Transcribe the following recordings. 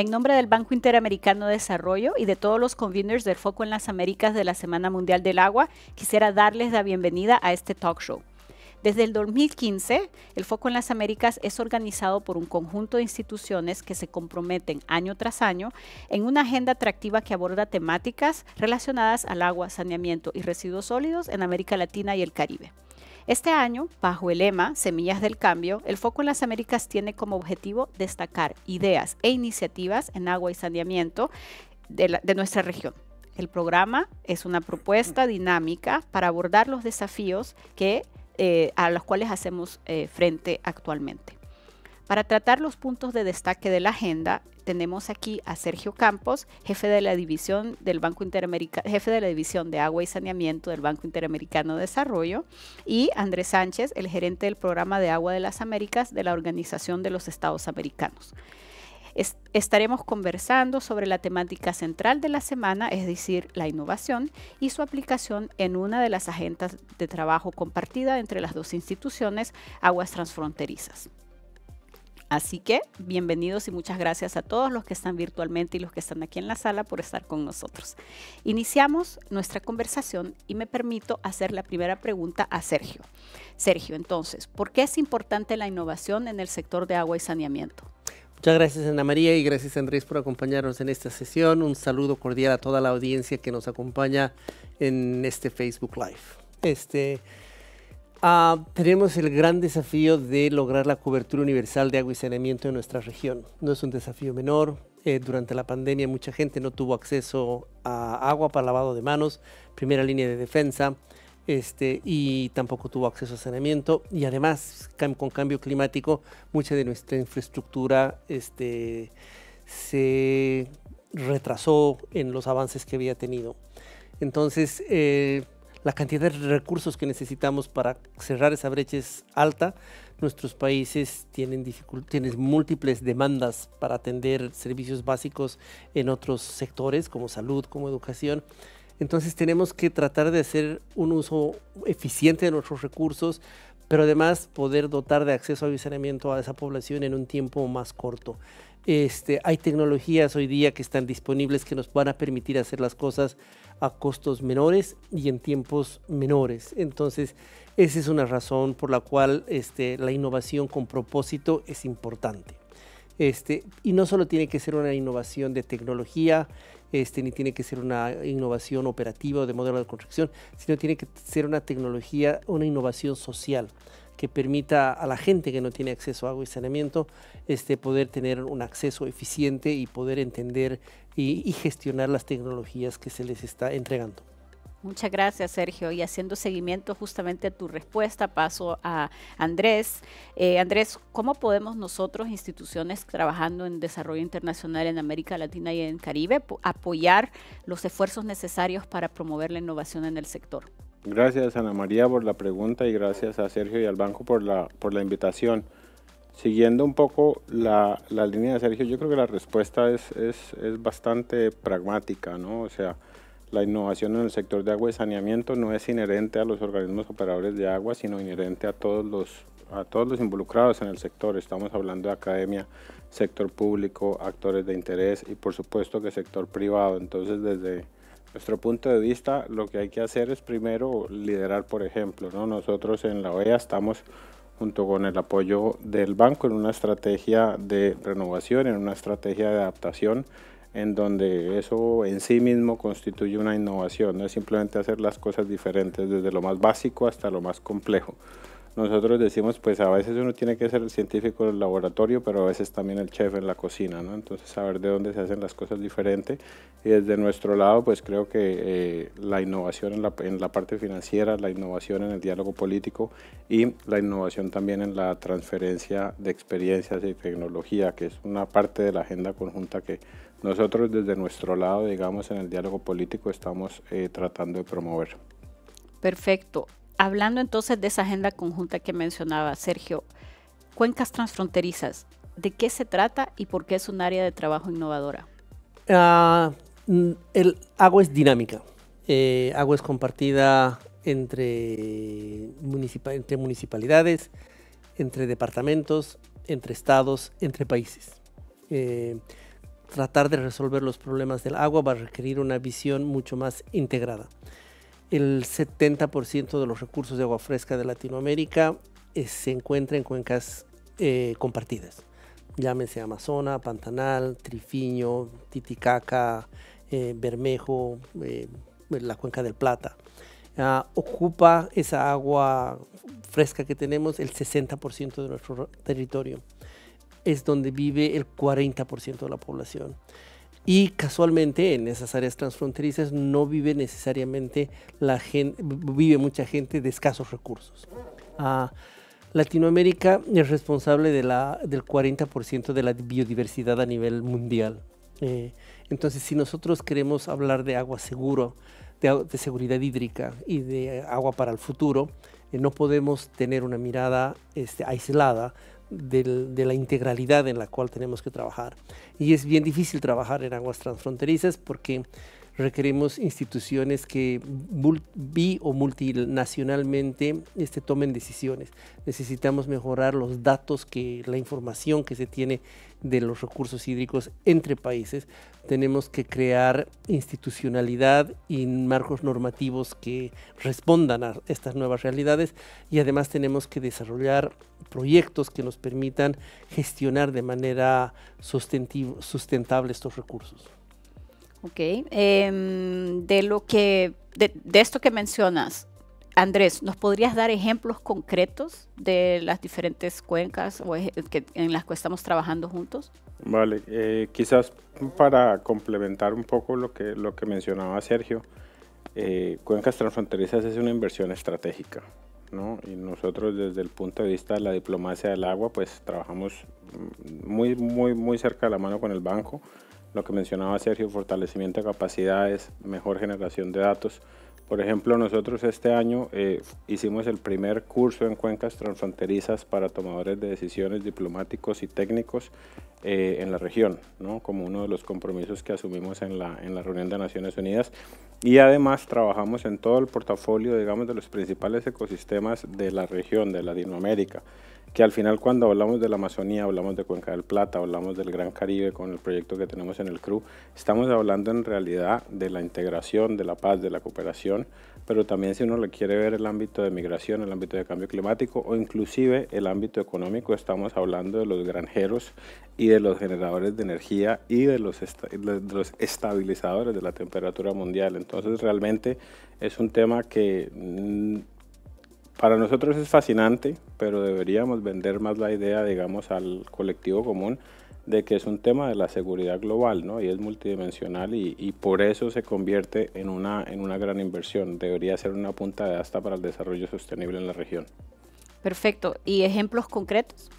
En nombre del Banco Interamericano de Desarrollo y de todos los conveners del Foco en las Américas de la Semana Mundial del Agua, quisiera darles la bienvenida a este talk show. Desde el 2015, el Foco en las Américas es organizado por un conjunto de instituciones que se comprometen año tras año en una agenda atractiva que aborda temáticas relacionadas al agua, saneamiento y residuos sólidos en América Latina y el Caribe. Este año, bajo el lema Semillas del Cambio, el foco en las Américas tiene como objetivo destacar ideas e iniciativas en agua y saneamiento de, nuestra región. El programa es una propuesta dinámica para abordar los desafíos eh, a los cuales hacemos eh, frente actualmente. Para tratar los puntos de destaque de la agenda, tenemos aquí a Sergio Campos, jefe de la división de agua y saneamiento del Banco Interamericano de Desarrollo, y Andrés Sánchez, el gerente del programa de agua de las Américas de la Organización de los Estados Americanos. estaremos conversando sobre la temática central de la semana, es decir, la innovación y su aplicación en una de las agendas de trabajo compartida entre las dos instituciones, Aguas Transfronterizas. Así que bienvenidos y muchas gracias a todos los que están virtualmente y los que están aquí en la sala por estar con nosotros. Iniciamos nuestra conversación y me permito hacer la primera pregunta a Sergio. Sergio, entonces, ¿por qué es importante la innovación en el sector de agua y saneamiento? Muchas gracias Ana María y gracias Andrés por acompañarnos en esta sesión. Un saludo cordial a toda la audiencia que nos acompaña en este Facebook Live. Este, Ah, tenemos el gran desafío de lograr la cobertura universal de agua y saneamiento en nuestra región. No es un desafío menor. Eh, durante la pandemia mucha gente no tuvo acceso a agua para lavado de manos, primera línea de defensa, este, y tampoco tuvo acceso a saneamiento. Y además, con cambio climático, mucha de nuestra infraestructura este, se retrasó en los avances que había tenido. Entonces, eh, la cantidad de recursos que necesitamos para cerrar esa brecha es alta. Nuestros países tienen, múltiples demandas para atender servicios básicos en otros sectores, como salud, como educación. Entonces tenemos que tratar de hacer un uso eficiente de nuestros recursos, pero además poder dotar de acceso a saneamiento a esa población en un tiempo más corto. Este, hay tecnologías hoy día que están disponibles que nos van a permitir hacer las cosas a costos menores y en tiempos menores. Entonces, esa es una razón por la cual este, la innovación con propósito es importante. Este, y no solo tiene que ser una innovación de tecnología, ni tiene que ser una innovación operativa o de modelo de construcción, sino tiene que ser una tecnología, una innovación social que permita a la gente que no tiene acceso a agua y saneamiento este, poder tener un acceso eficiente y poder entender y, gestionar las tecnologías que se les está entregando. Muchas gracias, Sergio. Y haciendo seguimiento justamente a tu respuesta, paso a Andrés. Eh, Andrés, ¿cómo podemos nosotros, instituciones trabajando en desarrollo internacional en América Latina y en Caribe, apoyar los esfuerzos necesarios para promover la innovación en el sector? Gracias Ana María por la pregunta y gracias a Sergio y al banco por la, por la invitación. Siguiendo un poco la, la línea de Sergio, yo creo que la respuesta es, es, es, bastante pragmática, ¿no? O sea, la innovación en el sector de agua y saneamiento no es inherente a los organismos operadores de agua, sino inherente a todos los, a todos los involucrados en el sector. Estamos hablando de academia, sector público, actores de interés y por supuesto que sector privado. Entonces, desde nuestro punto de vista, lo que hay que hacer es primero liderar, por ejemplo, ¿no? Nosotros en la OEA estamos junto con el apoyo del banco en una estrategia de renovación, en una estrategia de adaptación, en donde eso en sí mismo constituye una innovación, no es simplemente hacer las cosas diferentes desde lo más básico hasta lo más complejo nosotros decimos, pues a veces uno tiene que ser el científico del laboratorio, pero a veces también el chef en la cocina, ¿no? Entonces saber de dónde se hacen las cosas diferente. Y desde nuestro lado, pues creo que eh, la innovación en la, parte financiera, la innovación en el diálogo político y la innovación también en la transferencia de experiencias y tecnología, que es una parte de la agenda conjunta que nosotros desde nuestro lado, digamos, en el diálogo político estamos eh, tratando de promover. Perfecto hablando entonces de esa agenda conjunta que mencionaba Sergio, cuencas transfronterizas, ¿de qué se trata y por qué es un área de trabajo innovadora? Ah, mm, el agua es dinámica, eh, agua es compartida entre, entre municipalidades, entre departamentos, entre estados, entre países. Eh, tratar de resolver los problemas del agua va a requerir una visión mucho más integrada. El 70% de los recursos de agua fresca de Latinoamérica eh, se encuentra en cuencas eh, compartidas. Llámense Amazona, Pantanal, Trifiño, Titicaca, eh, Bermejo, la cuenca del Plata. Ah, ocupa esa agua fresca que tenemos el 60% de nuestro territorio. Es donde vive el 40% de la población. Y casualmente en esas áreas transfronterizas no vive necesariamente la gente, vive mucha gente de escasos recursos. Latinoamérica es responsable de la, del 40% de la biodiversidad a nivel mundial. Eh, entonces, si nosotros queremos hablar de agua seguro, de, seguridad hídrica y de agua para el futuro, eh, no podemos tener una mirada este, aislada de la integralidad en la cual tenemos que trabajar. Y es bien difícil trabajar en aguas transfronterizas porque requerimos instituciones que bi o multinacionalmente este, tomen decisiones. Necesitamos mejorar los datos, que la información que se tiene de los recursos hídricos entre países. Tenemos que crear institucionalidad y marcos normativos que respondan a estas nuevas realidades y además tenemos que desarrollar proyectos que nos permitan gestionar de manera sustentable estos recursos. Ok, em, de lo que, de, esto que mencionas, Andrés, ¿nos podrías dar ejemplos concretos de las diferentes cuencas en las que estamos trabajando juntos? Vale, eh, quizás para complementar un poco lo que, lo que mencionaba Sergio, eh, Cuencas Transfronterizas es una inversión estratégica, ¿no? Y nosotros desde el punto de vista de la diplomacia del agua, pues trabajamos muy, muy, muy cerca de la mano con el banco lo que mencionaba Sergio, fortalecimiento de capacidades, mejor generación de datos, por ejemplo, nosotros este año eh, hicimos el primer curso en cuencas transfronterizas para tomadores de decisiones diplomáticos y técnicos eh, en la región, como uno de los compromisos que asumimos en la, en la reunión de Naciones Unidas. Y además trabajamos en todo el portafolio, digamos, de los principales ecosistemas de la región, de Latinoamérica que al final cuando hablamos de la Amazonía, hablamos de Cuenca del Plata, hablamos del Gran Caribe con el proyecto que tenemos en el CRU, estamos hablando en realidad de la integración, de la paz, de la cooperación pero también si uno le quiere ver el ámbito de migración, el ámbito de cambio climático o inclusive el ámbito económico, estamos hablando de los granjeros y de los generadores de energía y de los, de los estabilizadores de la temperatura mundial. Entonces realmente es un tema que mm, para nosotros es fascinante, pero deberíamos vender más la idea, digamos, al colectivo común de que es un tema de la seguridad global, ¿no? Y es multidimensional y, por eso se convierte en una, en una gran inversión. Debería ser una punta de asta para el desarrollo sostenible en la región. Perfecto. ¿Y ejemplos concretos?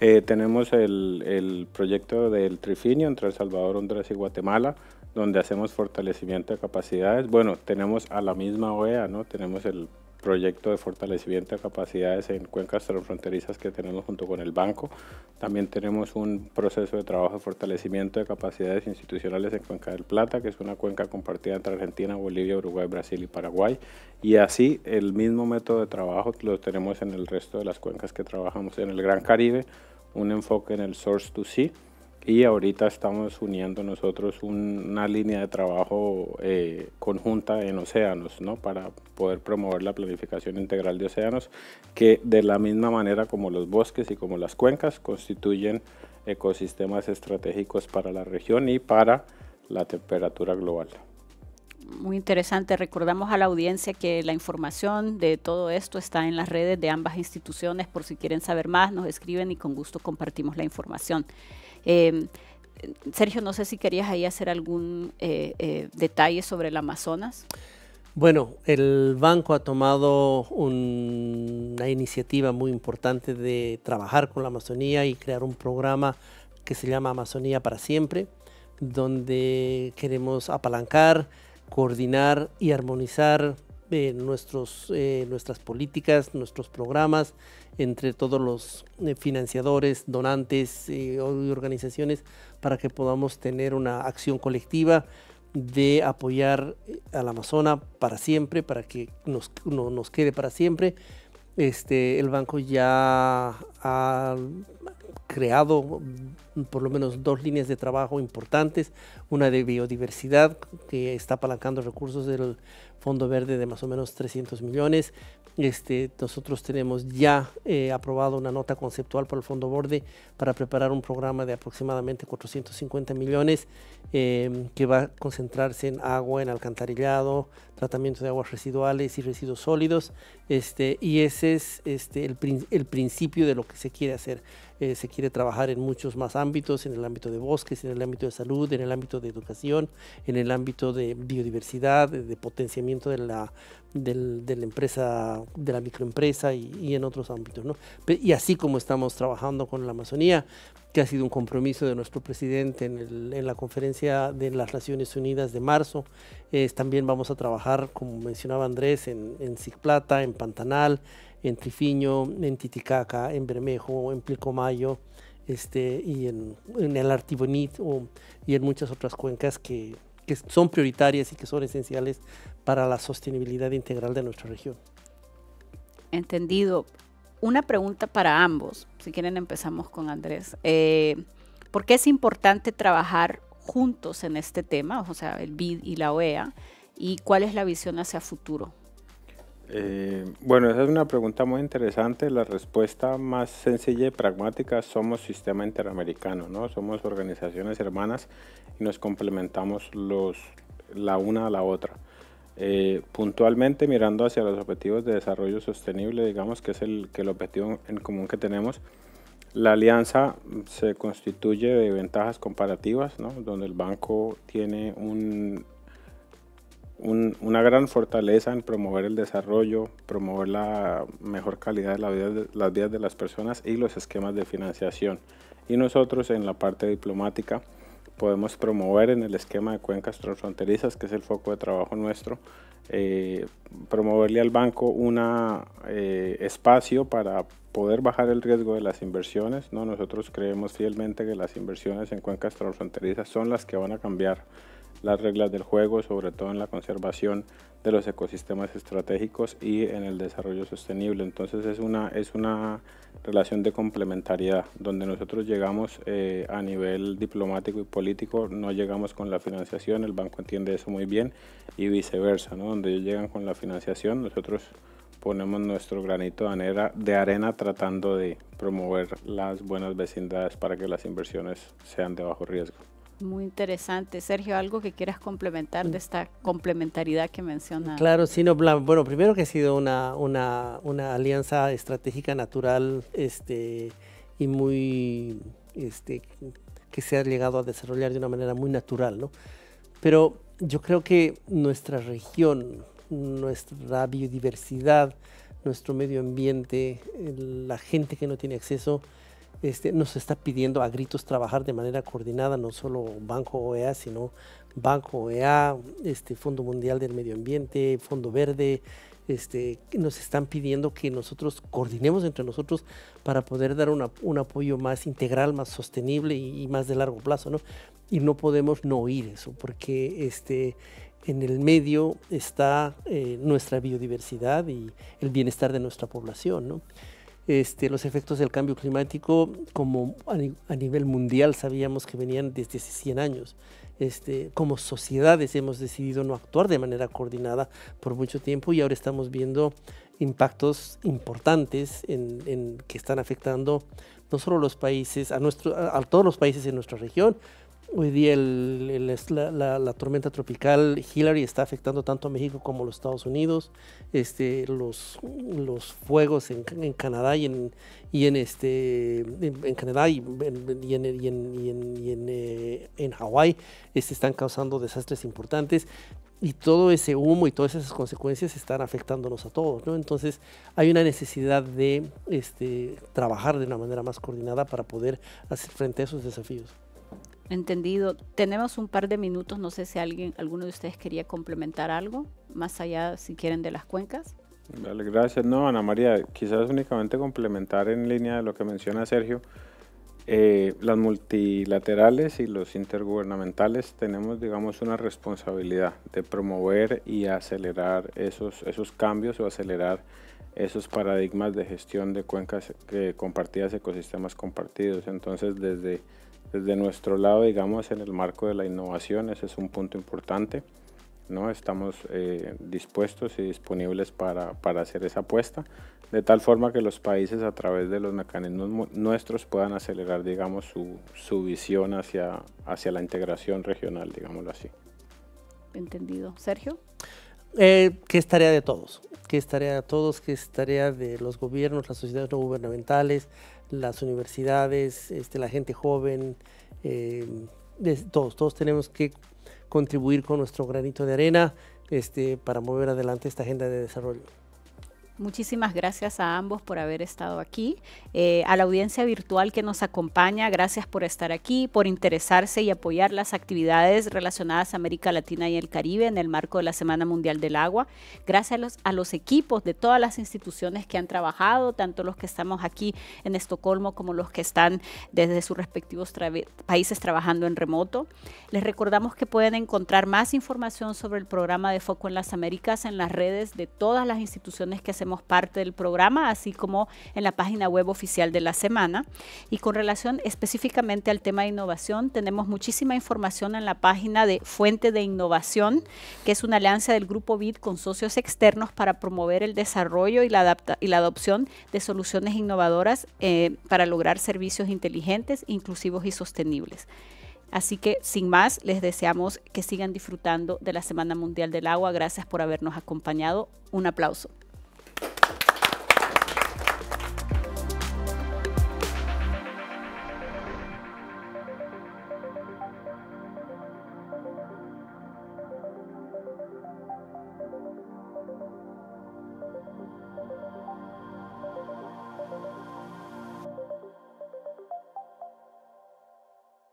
Eh, tenemos el, proyecto del Trifinio entre El Salvador, Honduras y Guatemala, donde hacemos fortalecimiento de capacidades. Bueno, tenemos a la misma OEA, ¿no? Tenemos el proyecto de fortalecimiento de capacidades en cuencas transfronterizas que tenemos junto con el banco. También tenemos un proceso de trabajo de fortalecimiento de capacidades institucionales en Cuenca del Plata, que es una cuenca compartida entre Argentina, Bolivia, Uruguay, Brasil y Paraguay. Y así el mismo método de trabajo lo tenemos en el resto de las cuencas que trabajamos en el Gran Caribe, un enfoque en el Source to Sea y ahorita estamos uniendo nosotros una línea de trabajo eh, conjunta en océanos, ¿no? Para poder promover la planificación integral de océanos, que de la misma manera como los bosques y como las cuencas constituyen ecosistemas estratégicos para la región y para la temperatura global. Muy interesante. Recordamos a la audiencia que la información de todo esto está en las redes de ambas instituciones. Por si quieren saber más, nos escriben y con gusto compartimos la información. Em, Sergio, no sé si querías ahí hacer algún eh, eh, detalle sobre el Amazonas. Bueno, el banco ha tomado una iniciativa muy importante de trabajar con la Amazonía y crear un programa que se llama Amazonía para siempre, donde queremos apalancar, coordinar y armonizar nuestros, eh, nuestras políticas, nuestros programas, entre todos los eh, financiadores, donantes eh, y organizaciones, para que podamos tener una acción colectiva de apoyar al Amazonas para siempre, para que nos, nos quede para siempre. Este, el banco ya ha creado por lo menos dos líneas de trabajo importantes, una de biodiversidad que está apalancando recursos del Fondo Verde de más o menos 300 millones. Este, nosotros tenemos ya eh, aprobado una nota conceptual por el Fondo Verde para preparar un programa de aproximadamente 450 millones eh, que va a concentrarse en agua, en alcantarillado, tratamiento de aguas residuales y residuos sólidos. Este, y ese es este, el, el principio de lo que se quiere hacer. Eh, se quiere trabajar en muchos más ámbitos, en el ámbito de bosques, en el ámbito de salud, en el ámbito de educación, en el ámbito de biodiversidad, de, potenciamiento de la, de la empresa, de la microempresa y, en otros ámbitos. Y así como estamos trabajando con la Amazonía, que ha sido un compromiso de nuestro presidente en, la conferencia de las Naciones Unidas de marzo. también vamos a trabajar, como mencionaba Andrés, en, en en Pantanal, en Trifiño, en Titicaca, en Bermejo, en Pilcomayo este, y en, el Artibonit y en muchas otras cuencas que, son prioritarias y que son esenciales para la sostenibilidad integral de nuestra región. Entendido. Una pregunta para ambos. Si quieren empezamos con Andrés. Eh, ¿Por qué es importante trabajar juntos en este tema, o sea, el BID y la OEA? ¿Y cuál es la visión hacia futuro? Eh, bueno, esa es una pregunta muy interesante. La respuesta más sencilla y pragmática, somos sistema interamericano, ¿no? Somos organizaciones hermanas y nos complementamos los, la una a la otra. Eh, puntualmente, mirando hacia los objetivos de desarrollo sostenible, digamos que es el, que el objetivo en común que tenemos, la alianza se constituye de ventajas comparativas, ¿no? donde el banco tiene un una gran fortaleza en promover el desarrollo, promover la mejor calidad de, la vida de las vidas de las personas y los esquemas de financiación. Y nosotros en la parte diplomática podemos promover en el esquema de cuencas transfronterizas, que es el foco de trabajo nuestro, eh, promoverle al banco un eh, espacio para poder bajar el riesgo de las inversiones. Nosotros creemos fielmente que las inversiones en cuencas transfronterizas son las que van a cambiar las reglas del juego, sobre todo en la conservación de los ecosistemas estratégicos y en el desarrollo sostenible. Entonces es una, es una relación de complementariedad, donde nosotros llegamos eh, a nivel diplomático y político, no llegamos con la financiación, el banco entiende eso muy bien, y viceversa, donde ellos llegan con la financiación, nosotros ponemos nuestro granito de arena, de arena tratando de promover las buenas vecindades para que las inversiones sean de bajo riesgo. Muy interesante. Sergio, algo que quieras complementar de mm. esta complementariedad que mencionas. Claro, sí, no, bueno, primero que ha sido una, alianza estratégica natural este, y muy, este, que se ha llegado a desarrollar de una manera muy natural, ¿no? Pero yo creo que nuestra región, nuestra biodiversidad, nuestro medio ambiente, la gente que no tiene acceso, este, nos está pidiendo a gritos trabajar de manera coordinada, no solo Banco OEA, sino Banco OEA, este, Fondo Mundial del Medio Ambiente, Fondo Verde, este, nos están pidiendo que nosotros coordinemos entre nosotros para poder dar un apoyo más integral, más sostenible y, más de largo plazo, ¿no? Y no podemos no oír eso, porque este, en el medio está eh, nuestra biodiversidad y el bienestar de nuestra población, ¿no? Este, los efectos del cambio climático como a, nivel mundial sabíamos que venían desde hace 100 años. Este, como sociedades hemos decidido no actuar de manera coordinada por mucho tiempo y ahora estamos viendo impactos importantes en, que están afectando no solo los países, a, nuestro, a todos los países en nuestra región, Hoy día la, tormenta tropical Hillary está afectando tanto a México como a los Estados Unidos. Este, los, fuegos en, Canadá y en, y este, Canadá y y Hawái están causando desastres importantes. Y todo ese humo y todas esas consecuencias están afectándonos a todos, Entonces hay una necesidad de este, trabajar de una manera más coordinada para poder hacer frente a esos desafíos. Entendido. Tenemos un par de minutos. No sé si alguien, alguno de ustedes quería complementar algo, más allá, si quieren, de las cuencas. gracias. No, Ana María, quizás únicamente complementar en línea de lo que menciona Sergio. Eh, las multilaterales y los intergubernamentales tenemos, digamos, una responsabilidad de promover y acelerar esos, esos cambios o acelerar esos paradigmas de gestión de cuencas que eh, compartidas, ecosistemas compartidos. Entonces, desde desde nuestro lado, digamos, en el marco de la innovación, ese es un punto importante. ¿no? Estamos eh, dispuestos y disponibles para, para, hacer esa apuesta, de tal forma que los países a través de los mecanismos nuestros puedan acelerar, digamos, su, su visión hacia, hacia la integración regional, digámoslo así. Entendido. Sergio. Eh, que es tarea de todos, que es tarea de todos, que es tarea de los gobiernos, las sociedades no gubernamentales, las universidades, este, la gente joven, de, eh, todos, todos tenemos que contribuir con nuestro granito de arena este, para mover adelante esta agenda de desarrollo. Muchísimas gracias a ambos por haber estado aquí. Eh, a la audiencia virtual que nos acompaña, gracias por estar aquí, por interesarse y apoyar las actividades relacionadas a América Latina y el Caribe en el marco de la Semana Mundial del Agua. Gracias a los, equipos de todas las instituciones que han trabajado, tanto los que estamos aquí en Estocolmo como los que están desde sus respectivos países trabajando en remoto. Les recordamos que pueden encontrar más información sobre el programa de Foco en las Américas en las redes de todas las instituciones que se parte del programa, así como en la página web oficial de la semana. Y con relación específicamente al tema de innovación, tenemos muchísima información en la página de Fuente de Innovación, que es una alianza del Grupo BID con socios externos para promover el desarrollo y la, adopción de soluciones innovadoras eh, para lograr servicios inteligentes, inclusivos y sostenibles. Así que sin más, les deseamos que sigan disfrutando de la Semana Mundial del Agua. Gracias por habernos acompañado. Un aplauso.